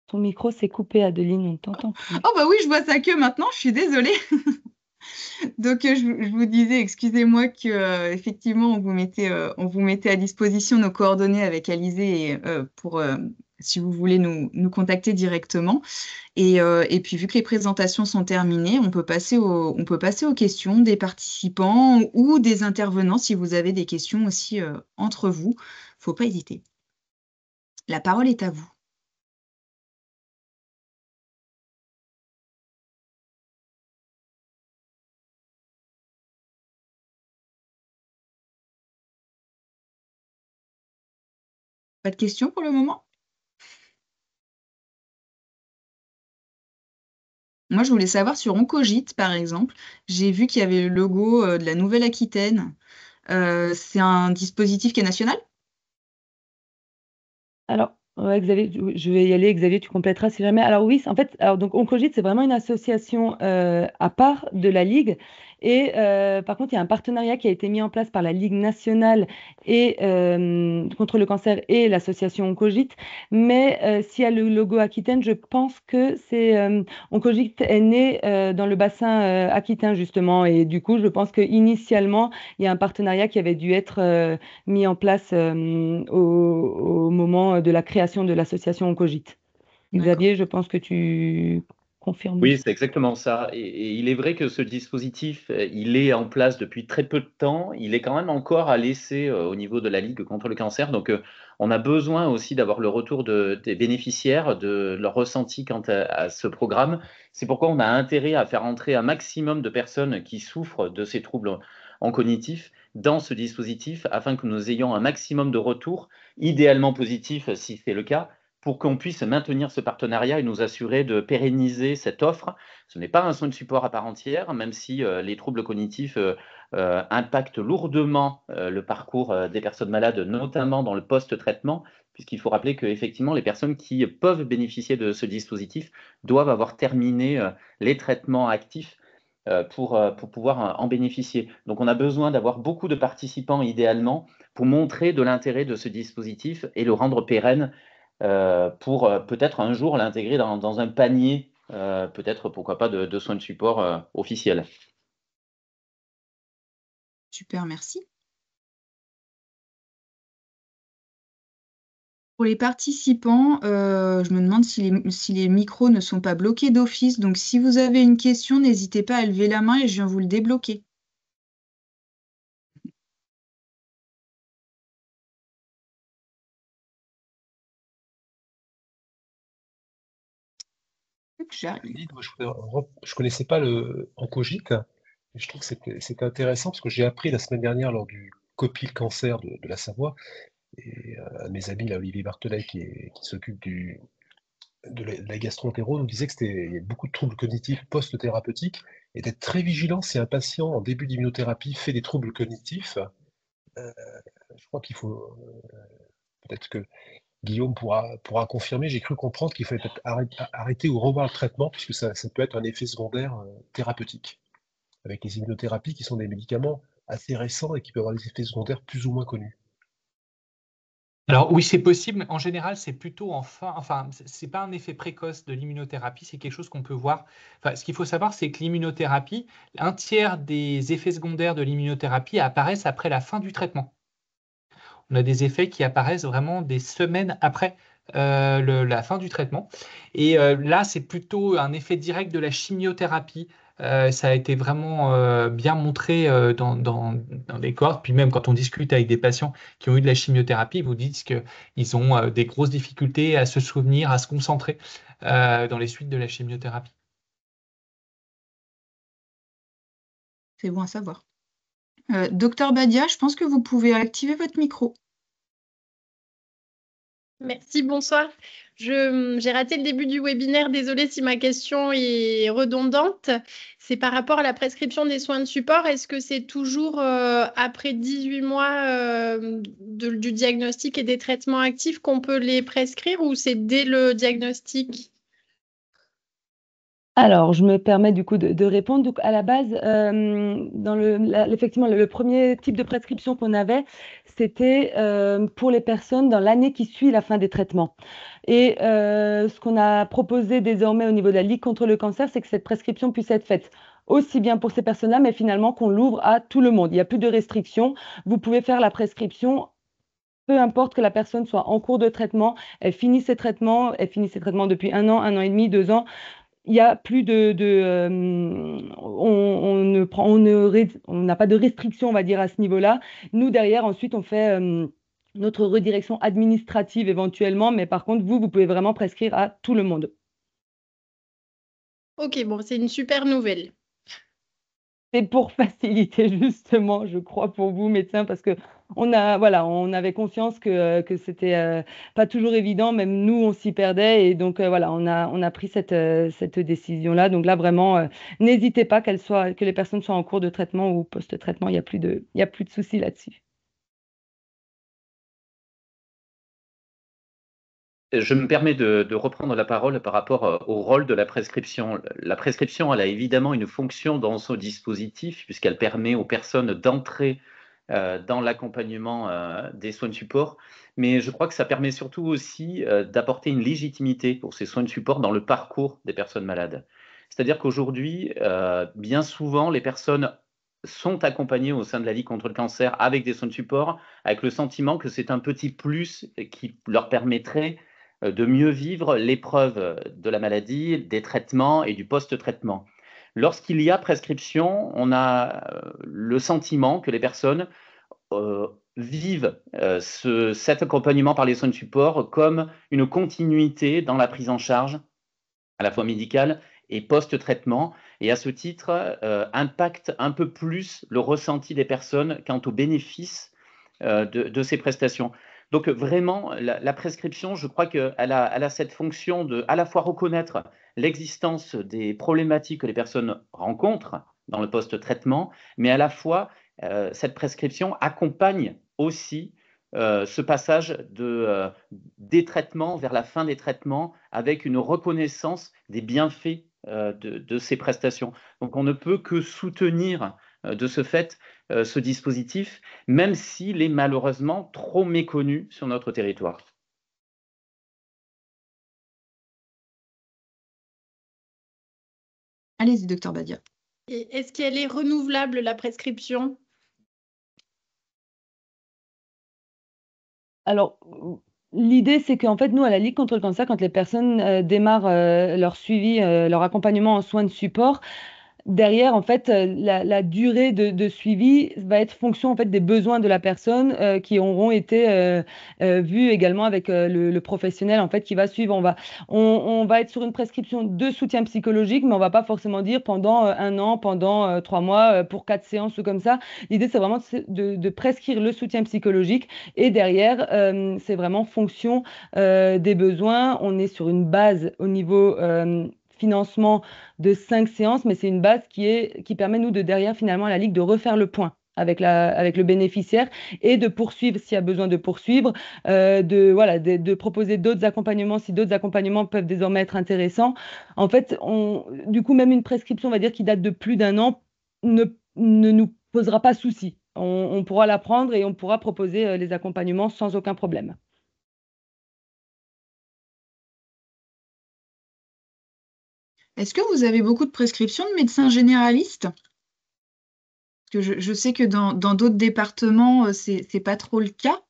[SPEAKER 3] Ton micro s'est coupé, Adeline, on t'entend Oh bah oui, je vois sa queue maintenant,
[SPEAKER 1] je suis désolée. [laughs] Donc euh, je, vous disais, excusez-moi que euh, effectivement on vous mettait euh, on vous mettait à disposition nos coordonnées avec Alizé pour si vous voulez nous, contacter directement. Et, puis vu que les présentations sont terminées, on peut passer on peut passer aux questions des participants ou des intervenants si vous
[SPEAKER 3] avez des questions aussi entre vous. Faut pas hésiter. La parole est à vous. Pas de questions pour le moment Moi, je voulais savoir sur
[SPEAKER 1] Oncogite, par exemple, j'ai vu qu'il y avait le logo euh, de la Nouvelle-Aquitaine. Euh,
[SPEAKER 5] c'est un dispositif qui est national Alors, Xavier, je vais y aller. Xavier, tu compléteras si jamais. Alors oui, en fait, alors, donc Oncogite, c'est vraiment une association euh, à part de la Ligue et euh, par contre, il y a un partenariat qui a été mis en place par la Ligue nationale et, euh, contre le cancer et l'association Oncogite. Mais euh, s'il y a le logo Aquitaine, je pense que c'est Oncogite est né dans le bassin aquitain justement. Et du coup, je pense que initialement, il y a un partenariat qui avait dû être mis en place au, au, moment de la création de l'association Oncogite. Xavier, je pense que tu oui,
[SPEAKER 4] c'est exactement ça. Et, il est vrai que ce dispositif, euh, il est en place depuis très peu de temps. Il est quand même encore à laisser euh, au niveau de la Ligue contre le cancer. Donc, euh, on a besoin aussi d'avoir le retour des bénéficiaires, de leur ressenti quant à, ce programme. C'est pourquoi on a intérêt à faire entrer un maximum de personnes qui souffrent de ces troubles en cognitif dans ce dispositif afin que nous ayons un maximum de retours, idéalement positifs si c'est le cas, pour qu'on puisse maintenir ce partenariat et nous assurer de pérenniser cette offre. Ce n'est pas un soin de support à part entière, même si euh, les troubles cognitifs euh, euh, impactent lourdement le parcours des personnes malades, notamment dans le post-traitement, puisqu'il faut rappeler qu'effectivement, les personnes qui peuvent bénéficier de ce dispositif doivent avoir terminé les traitements actifs pour, pour, pouvoir en bénéficier. Donc on a besoin d'avoir beaucoup de participants idéalement pour montrer de l'intérêt de ce dispositif et le rendre pérenne euh, pour euh, peut-être un jour l'intégrer dans, un panier, euh, peut-être pourquoi pas de, soins de support officiels. Super, merci.
[SPEAKER 3] Pour les participants,
[SPEAKER 1] je me demande si les, micros ne sont pas bloqués d'office. Donc, si vous avez une question,
[SPEAKER 3] n'hésitez pas à lever la main et je viens vous le débloquer. je
[SPEAKER 2] ne connaissais pas le mais Je trouve que c'était intéressant parce que j'ai appris la semaine dernière lors du copil cancer de, la Savoie. Et euh, mes amis, là, Olivier Bartelet, qui, s'occupe de la, gastro gastroentéro nous disait que c'était y a beaucoup de troubles cognitifs post-thérapeutiques et d'être très vigilant si un patient en début d'immunothérapie fait des troubles cognitifs. Euh, je crois qu'il faut euh, peut-être que Guillaume pourra, confirmer, j'ai cru comprendre qu'il fallait peut-être arrêter, ou revoir le traitement, puisque ça, peut être un effet secondaire euh, thérapeutique, avec les immunothérapies qui sont des médicaments assez récents et qui peuvent avoir des effets secondaires plus ou moins connus.
[SPEAKER 6] Alors oui, c'est possible. mais En général, c'est plutôt en fin, enfin, c'est pas un effet précoce de l'immunothérapie, c'est quelque chose qu'on peut voir. ce qu'il faut savoir, c'est que l'immunothérapie, un tiers des effets secondaires de l'immunothérapie apparaissent après la fin du traitement on a des effets qui apparaissent vraiment des semaines après euh, la fin du traitement. Et euh, là, c'est plutôt un effet direct de la chimiothérapie. Euh, ça a été vraiment bien montré dans, les cohortes. Puis même quand on discute avec des patients qui ont eu de la chimiothérapie, vous dites qu'ils ont des grosses difficultés à se souvenir, à se concentrer dans les suites de la chimiothérapie.
[SPEAKER 3] C'est bon à savoir. Euh, docteur Badia, je pense que vous pouvez activer votre micro. Merci, bonsoir.
[SPEAKER 7] J'ai raté le début du webinaire, désolée si ma question est redondante. C'est par rapport à la prescription des soins de support. Est-ce que c'est toujours euh, après 18 mois euh, du diagnostic et des traitements actifs qu'on peut les prescrire ou c'est dès le diagnostic
[SPEAKER 5] alors, je me permets du coup de, répondre. Donc, à la base, euh, dans effectivement, le, premier type de prescription qu'on avait, c'était euh, pour les personnes dans l'année qui suit la fin des traitements. Et euh, ce qu'on a proposé désormais au niveau de la Ligue contre le cancer, c'est que cette prescription puisse être faite aussi bien pour ces personnes-là, mais finalement qu'on l'ouvre à tout le monde. Il n'y a plus de restrictions. Vous pouvez faire la prescription peu importe que la personne soit en cours de traitement, elle finit ses traitements, elle finit ses traitements depuis un an, un an et demi, deux ans, il y a plus de, de euh, on, ne on n'a pas de restrictions, on va dire à ce niveau-là. Nous derrière, ensuite, on fait euh, notre redirection administrative éventuellement, mais par contre, vous, vous pouvez vraiment prescrire à tout le monde.
[SPEAKER 7] Ok, bon, c'est une super nouvelle.
[SPEAKER 5] C'est pour [laughs] faciliter justement, je crois, pour vous, médecins, parce que on voilà, on avait conscience que euh, que c'était euh, pas toujours évident, même nous on s'y perdait et donc euh, voilà, on a on a pris cette cette décision là. Donc là vraiment n'hésitez pas qu'elle soit que les personnes soient en cours de traitement ou post-traitement, il y a plus de il y a plus de soucis là-dessus.
[SPEAKER 3] Je me permets
[SPEAKER 4] de, de, reprendre la parole par rapport au rôle de la prescription. La prescription, elle a évidemment une fonction dans ce dispositif puisqu'elle permet aux personnes d'entrer euh, dans l'accompagnement euh, des soins de support. Mais je crois que ça permet surtout aussi euh, d'apporter une légitimité pour ces soins de support dans le parcours des personnes malades. C'est-à-dire qu'aujourd'hui, bien souvent, les personnes sont accompagnées au sein de la Ligue contre le cancer avec des soins de support, avec le sentiment que c'est un petit plus qui leur permettrait de mieux vivre l'épreuve de la maladie, des traitements et du post-traitement. Lorsqu'il y a prescription, on a euh, le sentiment que les personnes euh, vivent euh, cet accompagnement par les soins de support comme une continuité dans la prise en charge, à la fois médicale et post-traitement. Et à ce titre, impacte un peu plus le ressenti des personnes quant aux bénéfices de, ces prestations. Donc vraiment, la, prescription, je crois qu'elle a, cette fonction de à la fois reconnaître l'existence des problématiques que les personnes rencontrent dans le post-traitement, mais à la fois, euh, cette prescription accompagne aussi euh, ce passage de, euh, des traitements vers la fin des traitements avec une reconnaissance des bienfaits de, de, ces prestations. Donc on ne peut que soutenir de ce fait euh, ce dispositif, même s'il est malheureusement trop méconnu sur notre territoire.
[SPEAKER 3] Allez-y, docteur Badia. Est-ce qu'elle est renouvelable, la prescription
[SPEAKER 5] Alors, L'idée, c'est qu'en fait, nous, à la Ligue contre le cancer, quand les personnes euh, démarrent euh, leur suivi, leur accompagnement en soins de support, derrière, en fait, euh, la, durée de, suivi va être fonction en fait des besoins de la personne euh, qui auront été euh, vus également avec le, professionnel en fait qui va suivre. On va, on, va être sur une prescription de soutien psychologique, mais on va pas forcément dire pendant un an, pendant trois mois, pour quatre séances ou comme ça. L'idée, c'est vraiment de, de, prescrire le soutien psychologique et derrière, c'est vraiment fonction des besoins. On est sur une base au niveau financement de cinq séances, mais c'est une base qui, est, qui permet, nous, de derrière, finalement, à la Ligue de refaire le point. Avec, la, avec le bénéficiaire et de poursuivre s'il y a besoin de poursuivre, euh, de, voilà, de, proposer d'autres accompagnements si d'autres accompagnements peuvent désormais être intéressants. En fait, on, du coup, même une prescription, on va dire, qui date de plus d'un an, ne, nous posera pas souci. On, on pourra la prendre et on pourra proposer euh, les accompagnements sans aucun problème.
[SPEAKER 3] Est-ce que vous avez beaucoup de prescriptions de médecins
[SPEAKER 1] généralistes que je, sais que dans d'autres départements, euh, ce n'est pas trop le cas,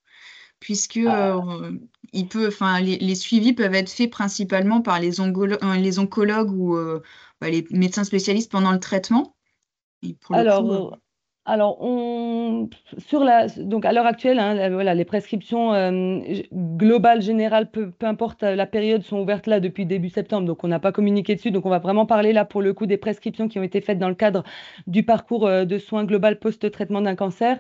[SPEAKER 1] puisque ah. euh, il peut, les, suivis peuvent être faits principalement par les, euh, oncologues ou bah, les médecins spécialistes pendant le traitement.
[SPEAKER 5] Et Alors, alors, on, sur la, donc à l'heure actuelle, hein, voilà, les prescriptions euh, globales, générales, peu, importe euh, la période, sont ouvertes là depuis début septembre. Donc, on n'a pas communiqué dessus. Donc, on va vraiment parler là pour le coup des prescriptions qui ont été faites dans le cadre du parcours euh, de soins global post-traitement d'un cancer.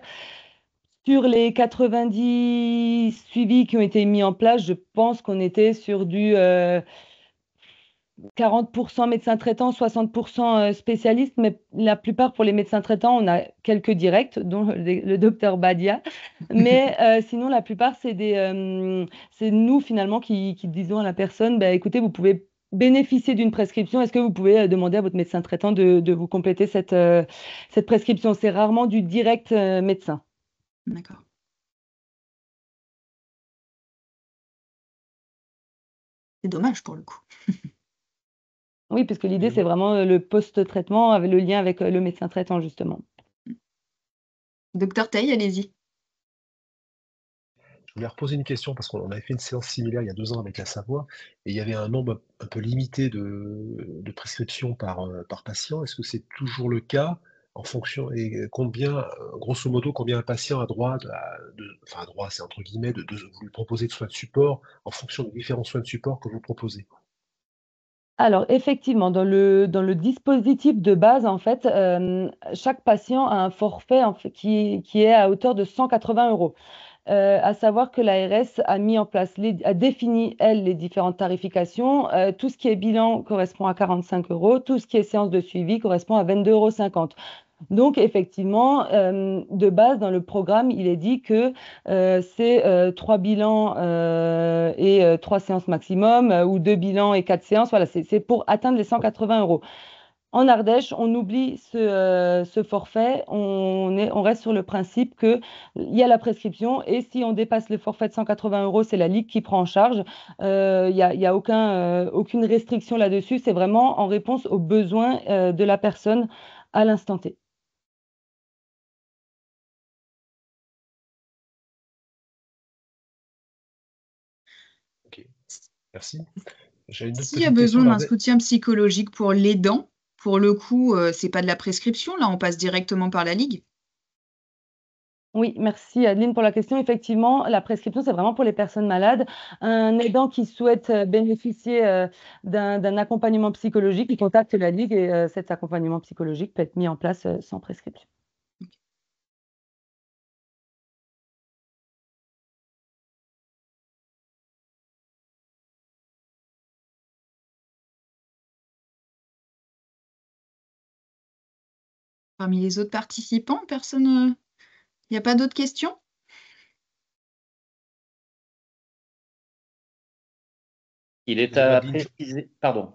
[SPEAKER 5] Sur les 90 suivis qui ont été mis en place, je pense qu'on était sur du. 40% médecins traitants, 60% euh, spécialistes, mais la plupart pour les médecins traitants, on a quelques directs, dont le, docteur Badia. [laughs] Mais euh, sinon, la plupart, c'est euh, nous finalement qui, disons à la personne, bah, écoutez, vous pouvez bénéficier d'une prescription, est-ce que vous pouvez demander à votre médecin traitant de, vous compléter cette prescription C'est rarement du direct médecin. D'accord. C'est dommage pour le coup. [laughs] Oui, puisque l'idée, mhm. c'est vraiment euh, le post-traitement, avec le lien avec euh, le médecin traitant, justement. Docteur Tay, allez-y.
[SPEAKER 2] Je voulais reposer une question parce qu'on avait fait une séance similaire il y a deux ans avec la Savoie et il y avait un nombre un peu limité de, prescriptions euh, par, patient. Est-ce que c'est toujours le cas en fonction et combien, grosso modo, combien un patient a droit, de, de, droit, c'est entre guillemets, de, vous lui proposer de soins de support en fonction des différents soins de support que vous proposez
[SPEAKER 5] alors, effectivement, dans le, dans le dispositif de base, en fait, euh, chaque patient a un forfait qui, est à hauteur de 180 euros. Euh, à savoir que l'ARS a mis en place, a défini, elle, les différentes tarifications. Euh, tout ce qui est bilan correspond à 45 euros, tout ce qui est séance de suivi correspond à 22,50 euros. Donc, effectivement, euh, de base, dans le programme, il est dit que euh, c'est euh, trois bilans et trois séances maximum, ou deux bilans et quatre séances. Voilà, c'est pour atteindre les 180 euros. En Ardèche, on oublie ce, forfait, on, reste sur le principe qu'il y a la prescription et si on dépasse le forfait de 180 euros, c'est la Ligue qui prend en charge. Il n'y a, aucune restriction là-dessus, c'est vraiment en réponse aux besoins de la personne à l'instant T.
[SPEAKER 3] Ok, merci.
[SPEAKER 2] S'il y a besoin d'un soutien
[SPEAKER 1] psychologique pour l'aidant, pour le coup, ce euh, c'est pas de la prescription, là, on passe directement par la Ligue.
[SPEAKER 5] Oui, merci Adeline pour la question. Effectivement, la prescription, c'est vraiment pour les personnes malades. Un aidant qui souhaite euh, bénéficier euh, d'un accompagnement psychologique, il contacte la Ligue et cet accompagnement psychologique peut être mis en place sans prescription.
[SPEAKER 3] Parmi les autres participants, personne. Euh, il n'y a pas d'autres questions
[SPEAKER 4] Il est à préciser. Pardon.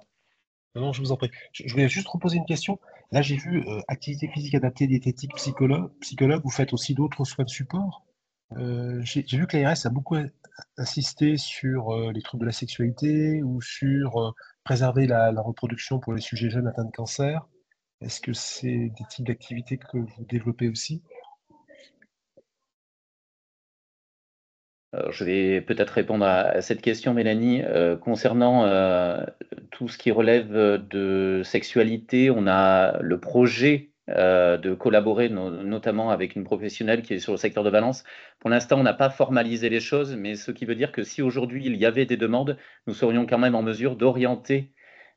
[SPEAKER 2] Non, je vous en prie. Je, voulais juste reposer une question. Là, j'ai vu euh, activité physique adaptée, diététique, psychologue, psychologue. Vous faites aussi d'autres soins de support. Euh, j'ai vu que l'ARS a beaucoup insisté sur les troubles de la sexualité ou sur préserver la, reproduction pour les sujets jeunes atteints de cancer. Est-ce que c'est des types d'activités que vous développez aussi
[SPEAKER 4] je vais peut-être répondre à, cette question, Mélanie. Euh, concernant euh, tout ce qui relève de sexualité, on a le projet euh, de collaborer notamment avec une professionnelle qui est sur le secteur de Valence. Pour l'instant, on n'a pas formalisé les choses, mais ce qui veut dire que si aujourd'hui il y avait des demandes, nous serions quand même en mesure d'orienter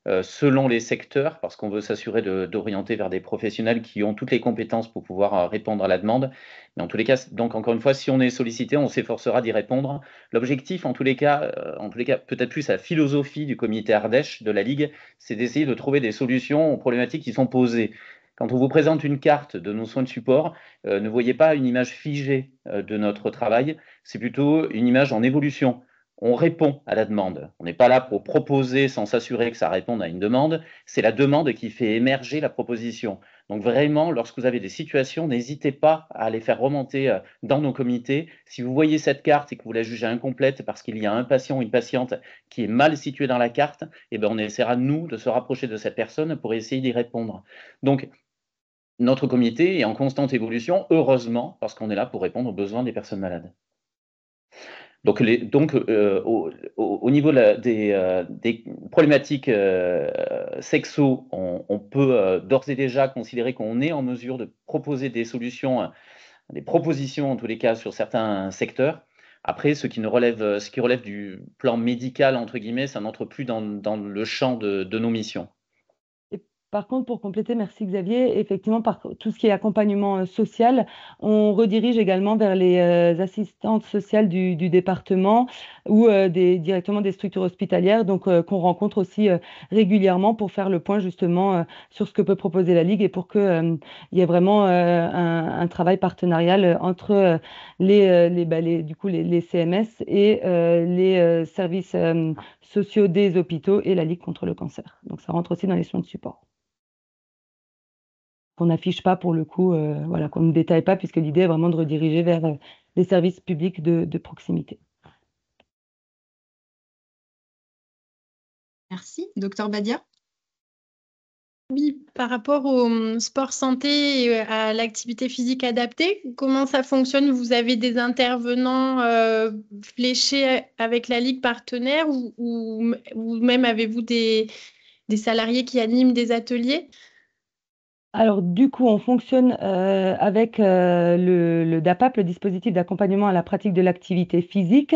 [SPEAKER 4] euh, selon les secteurs, parce qu'on veut s'assurer d'orienter vers des professionnels qui ont toutes les compétences pour pouvoir euh, répondre à la demande. Mais en tous les cas, donc encore une fois, si on est sollicité, on s'efforcera d'y répondre. L'objectif, en tous les cas, euh, en peut-être plus la philosophie du comité Ardèche de la Ligue, c'est d'essayer de trouver des solutions aux problématiques qui sont posées. Quand on vous présente une carte de nos soins de support, ne voyez pas une image figée de notre travail, c'est plutôt une image en évolution on répond à la demande. On n'est pas là pour proposer sans s'assurer que ça réponde à une demande. C'est la demande qui fait émerger la proposition. Donc vraiment, lorsque vous avez des situations, n'hésitez pas à les faire remonter euh, dans nos comités. Si vous voyez cette carte et que vous la jugez incomplète parce qu'il y a un patient ou une patiente qui est mal située dans la carte, eh bien on essaiera, nous, de se rapprocher de cette personne pour essayer d'y répondre. Donc, notre comité est en constante évolution, heureusement, parce qu'on est là pour répondre aux besoins des personnes malades. Donc, donc euh, au, niveau euh, des, problématiques euh, sexo, on, peut d'ores et déjà considérer qu'on est en mesure de proposer des solutions, des propositions en tous les cas sur certains secteurs. Après, ce qui, ne relève, ce qui relève du plan médical, entre guillemets, ça n'entre plus dans, le champ de nos missions.
[SPEAKER 5] Par contre, pour compléter, merci Xavier, effectivement, par tout ce qui est accompagnement euh, social, on redirige également vers les euh, assistantes sociales du, département ou euh, directement des structures hospitalières, donc qu'on rencontre aussi régulièrement pour faire le point justement sur ce que peut proposer la Ligue et pour qu'il y ait vraiment un, travail partenarial entre bah, les, du coup, les, les CMS et les services sociaux des hôpitaux et la Ligue contre le cancer. Donc ça rentre aussi dans les soins de support qu'on n'affiche pas pour le coup, euh, voilà, qu'on ne détaille pas, puisque l'idée est vraiment de rediriger vers euh, les services publics de, proximité.
[SPEAKER 3] Merci. Docteur Badia Oui, par rapport au hum,
[SPEAKER 7] sport santé et euh, à l'activité physique adaptée, comment ça fonctionne Vous avez des intervenants fléchés avec la Ligue partenaire ou, même avez-vous des salariés qui animent des ateliers
[SPEAKER 5] alors du coup, on fonctionne euh, avec euh, le, DAPAP, le dispositif d'accompagnement à la pratique de l'activité physique.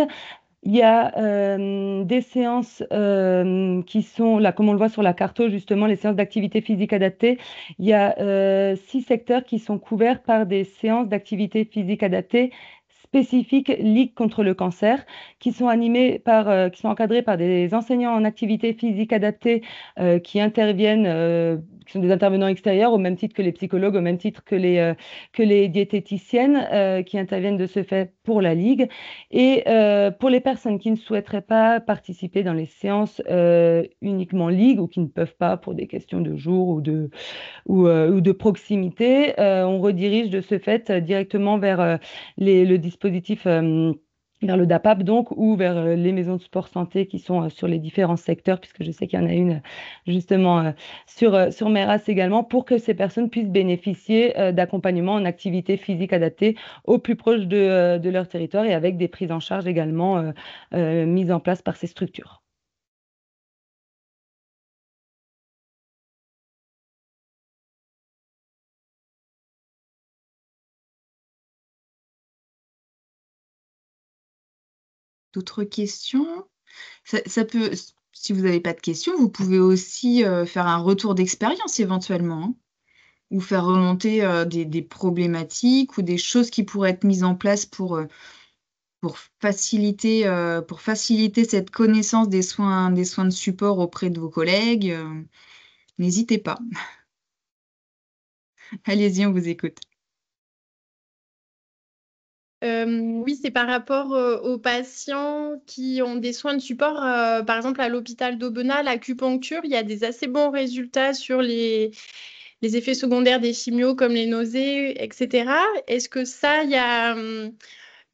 [SPEAKER 5] Il y a euh, des séances qui sont, là, comme on le voit sur la carte, justement, les séances d'activité physique adaptée. Il y a six secteurs qui sont couverts par des séances d'activité physique adaptée spécifiques Ligue contre le cancer, qui sont animés par, euh, qui sont encadrés par des enseignants en activité physique adaptée euh, qui interviennent, euh, qui sont des intervenants extérieurs au même titre que les psychologues, au même titre que les, que les diététiciennes qui interviennent de ce fait pour la Ligue. Et pour les personnes qui ne souhaiteraient pas participer dans les séances uniquement Ligue ou qui ne peuvent pas pour des questions de jour ou de, ou, de proximité, on redirige de ce fait directement vers les, le dispositif euh, vers le DAPAP donc ou vers euh, les maisons de sport santé qui sont euh, sur les différents secteurs puisque je sais qu'il y en a une justement sur sur Meras également pour que ces personnes puissent bénéficier d'accompagnement en activité physique adaptée au plus proche de, de leur territoire et avec des prises en charge également mises en place par ces structures.
[SPEAKER 3] D'autres questions ça, peut,
[SPEAKER 1] si vous n'avez pas de questions, vous pouvez aussi euh, faire un retour d'expérience éventuellement, hein, ou faire remonter euh, des, problématiques ou des choses qui pourraient être mises en place pour, euh, pour, faciliter, pour faciliter cette connaissance des soins, des soins de support auprès de vos collègues. N'hésitez pas. [laughs] Allez-y, on vous écoute. Euh, oui,
[SPEAKER 7] c'est par rapport euh, aux patients qui ont des soins de support, euh, par exemple à l'hôpital d'Aubenas, l'acupuncture, il y a des assez bons résultats sur les, effets secondaires des chimios comme les nausées, etc. Est-ce que ça, il y a hum,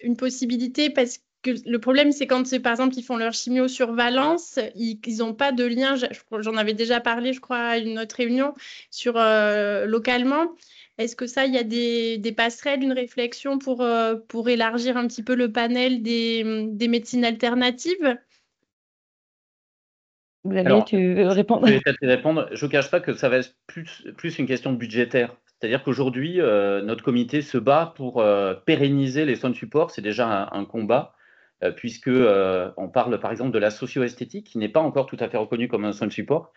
[SPEAKER 7] une possibilité parce que le problème, c'est quand, par exemple, ils font leur chimio sur Valence, ils n'ont pas de lien, j'en avais déjà parlé, je crois, à une autre réunion, sur, localement, est-ce que ça, il y a des, passerelles, une réflexion pour, euh, pour élargir un petit peu le panel des, des médecines alternatives
[SPEAKER 5] Vous tu Je vais peut
[SPEAKER 4] répondre. Je ne cache pas que ça va être plus, une question budgétaire. C'est-à-dire qu'aujourd'hui, euh, notre comité se bat pour euh, pérenniser les soins de support. C'est déjà un, combat, puisqu'on parle par exemple de la socio-esthétique, qui n'est pas encore tout à fait reconnue comme un soin de support.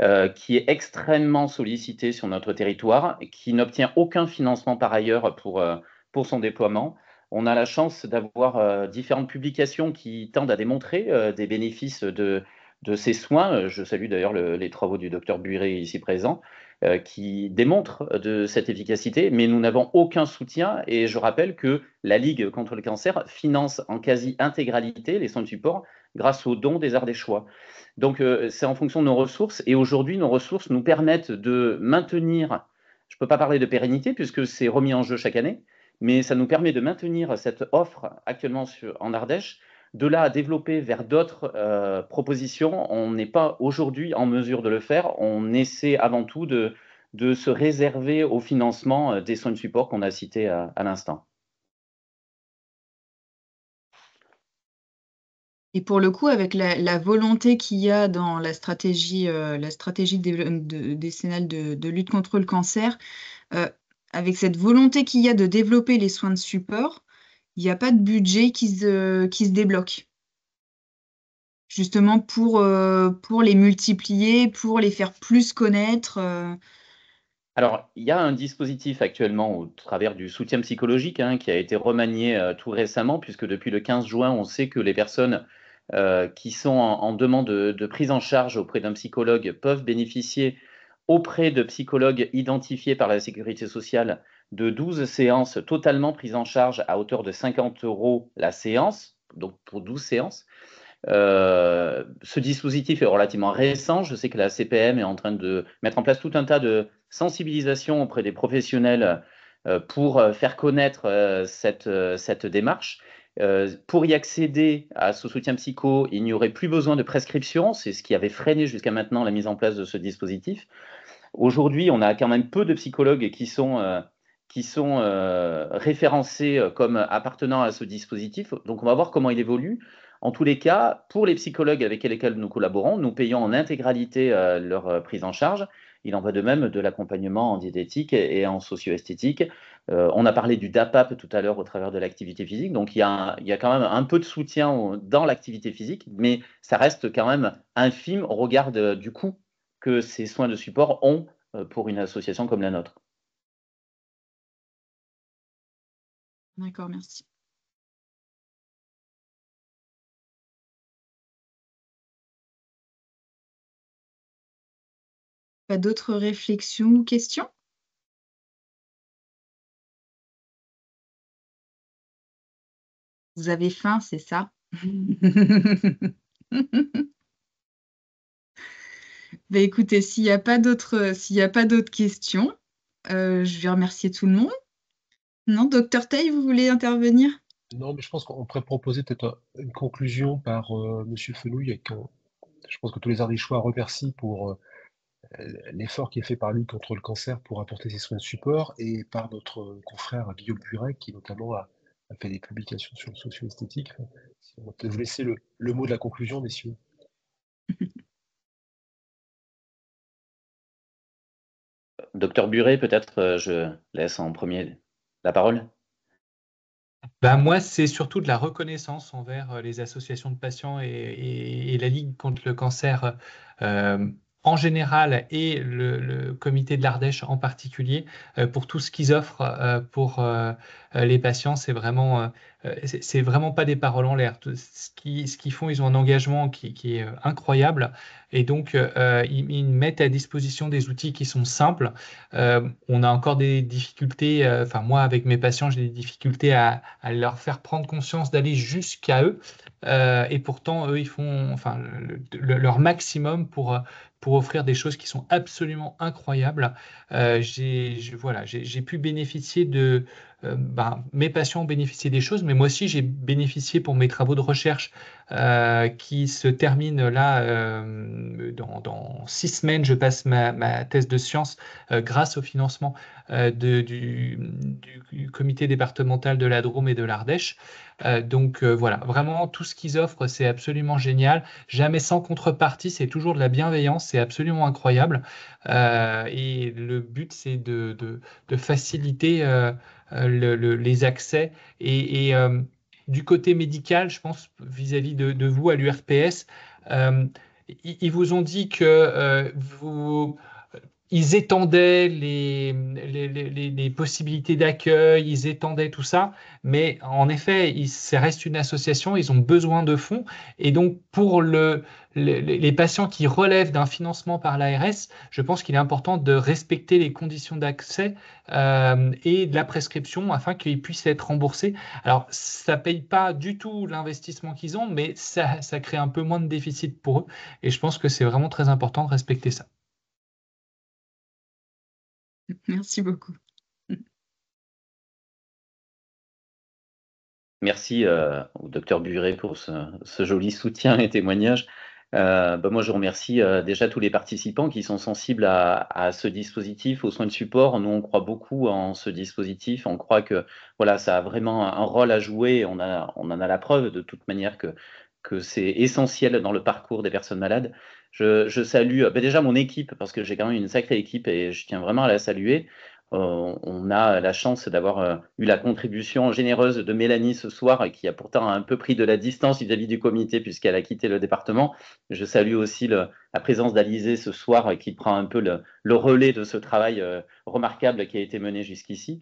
[SPEAKER 4] Euh, qui est extrêmement sollicité sur notre territoire, qui n'obtient aucun financement par ailleurs pour, euh, son déploiement. On a la chance d'avoir euh, différentes publications qui tendent à démontrer des bénéfices de, de ces soins. Je salue d'ailleurs les travaux du docteur Buret ici présent, qui démontrent de cette efficacité, mais nous n'avons aucun soutien. Et je rappelle que la Ligue contre le cancer finance en quasi-intégralité les soins de support grâce au don des choix. Donc euh, c'est en fonction de nos ressources et aujourd'hui nos ressources nous permettent de maintenir, je ne peux pas parler de pérennité puisque c'est remis en jeu chaque année, mais ça nous permet de maintenir cette offre actuellement en Ardèche. De la à développer vers d'autres euh, propositions, on n'est pas aujourd'hui en mesure de le faire. On essaie avant tout de, se réserver au financement euh, des soins de support qu'on a cités à l'instant.
[SPEAKER 1] Et pour le coup, avec la, volonté qu'il y a dans la stratégie, euh, la stratégie de, décennale de, lutte contre le cancer, euh, avec cette volonté qu'il y a de développer les soins de support, il n'y a pas de budget qui se, débloque. Justement pour, euh, pour les multiplier, pour les faire plus connaître.
[SPEAKER 4] Alors, il y a un dispositif actuellement au travers du soutien psychologique hein, qui a été remanié euh, tout récemment, puisque depuis le 15 juin, on sait que les personnes euh, qui sont en, demande de, de, prise en charge auprès d'un psychologue peuvent bénéficier auprès de psychologues identifiés par la sécurité sociale de 12 séances totalement prises en charge à hauteur de 50 euros la séance, donc pour 12 séances. Euh, ce dispositif est relativement récent. Je sais que la CPM est en train de mettre en place tout un tas de sensibilisation auprès des professionnels euh, pour euh, faire connaître cette, démarche. pour y accéder à ce soutien psycho, il n'y aurait plus besoin de prescription. C'est ce qui avait freiné jusqu'à maintenant la mise en place de ce dispositif. Aujourd'hui, on a quand même peu de psychologues qui sont qui sont référencés comme appartenant à ce dispositif. Donc on va voir comment il évolue. En tous les cas, pour les psychologues avec lesquels nous collaborons, nous payons en intégralité euh, leur euh, prise en charge. Il en va de même de l'accompagnement en diététique et en socio-esthétique. Euh, on a parlé du DAPAP tout à l'heure au travers de l'activité physique. Donc, il y, a, quand même un peu de soutien dans l'activité physique, mais ça reste quand même infime au regard du coût que ces soins de support ont pour une association comme la nôtre.
[SPEAKER 3] D'accord, merci. Pas d'autres réflexions ou questions Vous avez faim, c'est ça [laughs] ben,
[SPEAKER 1] écoutez, s'il n'y a pas d'autres, s'il a pas d'autres questions, euh, je vais remercier tout le monde. Non, docteur Tay, vous voulez intervenir
[SPEAKER 2] Non, mais je pense qu'on pourrait proposer peut-être une conclusion par euh, Monsieur Fenouille. je pense que tous les Ardéchois remercient pour euh, l'effort qui est fait par lui contre le cancer pour apporter ses soins de support et par notre confrère Guillaume Buret, qui notamment a, fait des publications sur le socio-esthétique. On vous laisser le, mot de la conclusion, messieurs. [laughs]
[SPEAKER 3] Docteur Buret, peut-être
[SPEAKER 4] euh, je laisse en premier la parole.
[SPEAKER 3] Ben moi, c'est
[SPEAKER 6] surtout de la reconnaissance envers euh, les associations de patients et, la Ligue contre le cancer. Euh, en général et le, comité de l'Ardèche en particulier euh, pour tout ce qu'ils offrent euh, pour euh, les patients. C'est vraiment, c'est vraiment pas des paroles en l'air. Ce qu'ils font, ils ont un engagement qui, qui est incroyable et donc ils, mettent à disposition des outils qui sont simples. on a encore des difficultés. Enfin, moi, avec mes patients, j'ai des difficultés à, à, leur faire prendre conscience d'aller jusqu'à eux. et pourtant, eux, ils font enfin, leur maximum pour pour offrir des choses qui sont absolument incroyables. Euh, j'ai voilà, pu bénéficier de, euh, bah, mes patients ont bénéficié des choses, mais moi aussi j'ai bénéficié pour mes travaux de recherche euh, qui se terminent là euh, dans, six semaines. Je passe ma, thèse de sciences grâce au financement du, comité départemental de la Drôme et de l'Ardèche. donc voilà, vraiment tout ce qu'ils offrent, c'est absolument génial. Jamais sans contrepartie, c'est toujours de la bienveillance, c'est absolument incroyable. et le but, c'est de, de faciliter euh, les accès. Et, euh, du côté médical, je pense, vis-à-vis de, de, vous à l'URPS, euh, ils vous ont dit que vous ils étendaient les, les, possibilités d'accueil, ils étendaient tout ça, mais en effet, c'est ça reste une association, ils ont besoin de fonds, et donc pour le, les patients qui relèvent d'un financement par l'ARS, je pense qu'il est important de respecter les conditions d'accès euh, et de la prescription afin qu'ils puissent être remboursés. Alors, ça ne paye pas du tout l'investissement qu'ils ont, mais ça, ça crée un peu moins de déficit pour eux, et je pense
[SPEAKER 3] que c'est vraiment très important de respecter ça. Merci beaucoup.
[SPEAKER 4] Merci euh, au docteur Buret pour ce, joli soutien et témoignage. Euh, bah, moi, je remercie euh, déjà tous les participants qui sont sensibles à, ce dispositif, aux soins de support. Nous, on croit beaucoup en ce dispositif. On croit que voilà, ça a vraiment un rôle à jouer. On, a, on en a la preuve de toute manière que c'est essentiel dans le parcours des personnes malades. Je, salue euh, bah, déjà mon équipe, parce que j'ai quand même une sacrée équipe et je tiens vraiment à la saluer. Euh, on a la chance d'avoir euh, eu la contribution généreuse de Mélanie ce soir, qui a pourtant un peu pris de la distance vis-à-vis du comité puisqu'elle a quitté le département. Je salue aussi la présence d'Alizé ce soir, qui prend un peu le, relais de ce travail remarquable qui a été mené jusqu'ici.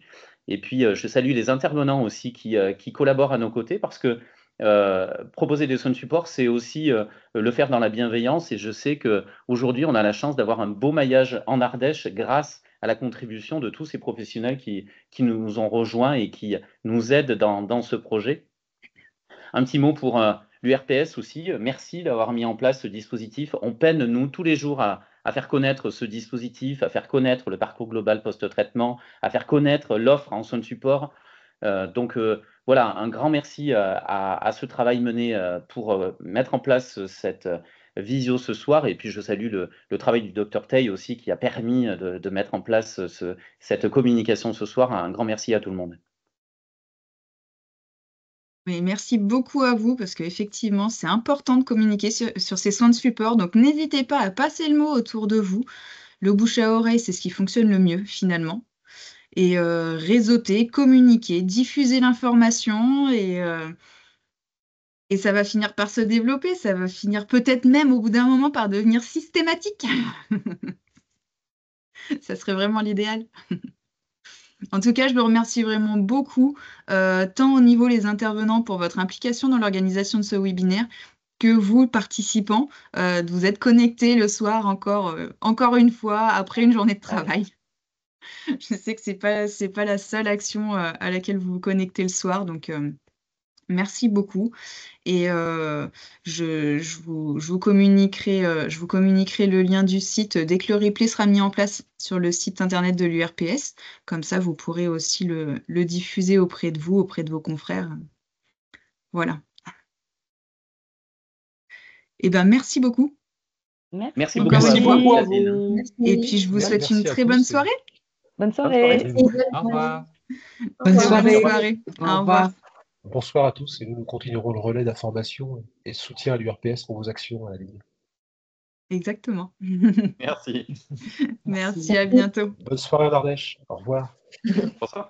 [SPEAKER 4] Et puis, je salue les intervenants aussi qui collaborent à nos côtés parce que euh, proposer des soins de support, c'est aussi euh, le faire dans la bienveillance. Et je sais qu'aujourd'hui, on a la chance d'avoir un beau maillage en Ardèche grâce à la contribution de tous ces professionnels qui, qui nous ont rejoints et qui nous aident dans, dans ce projet. Un petit mot pour euh, l'URPS aussi. Merci d'avoir mis en place ce dispositif. On peine, nous, tous les jours à, à faire connaître ce dispositif, à faire connaître le parcours global post-traitement, à faire connaître l'offre en soins de support. donc, voilà, un grand merci euh, à, ce travail mené euh, pour euh, mettre en place cette visio ce soir. Et puis, je salue le, travail du docteur Tay aussi qui a permis de, mettre en place cette communication ce soir. Un grand merci à tout le monde.
[SPEAKER 1] merci beaucoup à vous parce qu'effectivement, c'est important de communiquer sur, ces soins de support. Donc, n'hésitez pas à passer le mot autour de vous. Le bouche à oreille, c'est ce qui fonctionne le mieux finalement et euh, réseauter, communiquer, diffuser l'information euh, et ça va finir par se développer, ça va finir peut-être même au bout d'un moment par devenir systématique.
[SPEAKER 3] [laughs]
[SPEAKER 1] ça serait vraiment l'idéal. [laughs] en tout cas, je vous remercie vraiment beaucoup, euh, tant au niveau des intervenants pour votre implication dans l'organisation de ce webinaire que vous, participants, vous êtes connectés le soir encore, encore une fois après une journée de travail. [laughs] je sais que c'est pas pas la seule action euh, à laquelle vous vous connectez le soir, donc euh, merci beaucoup. Et euh, je, vous, communiquerai, je vous communiquerai le lien du site dès que le replay sera mis en place sur le site internet de l'URPS. Comme ça, vous pourrez aussi le, diffuser auprès de vous, auprès de vos confrères. Voilà. Et eh ben merci beaucoup.
[SPEAKER 5] Merci,
[SPEAKER 2] beaucoup. Et puis je vous souhaite une très
[SPEAKER 1] bonne
[SPEAKER 5] soirée. Bonne
[SPEAKER 2] soirée. Au revoir. Au revoir. Bonsoir à tous et nous continuerons le relais d'information et soutien à l'URPS pour vos actions à la ligne.
[SPEAKER 3] Exactement. Merci. [laughs] Merci, à bientôt.
[SPEAKER 2] Bonne soirée à Au
[SPEAKER 3] revoir. Bonsoir.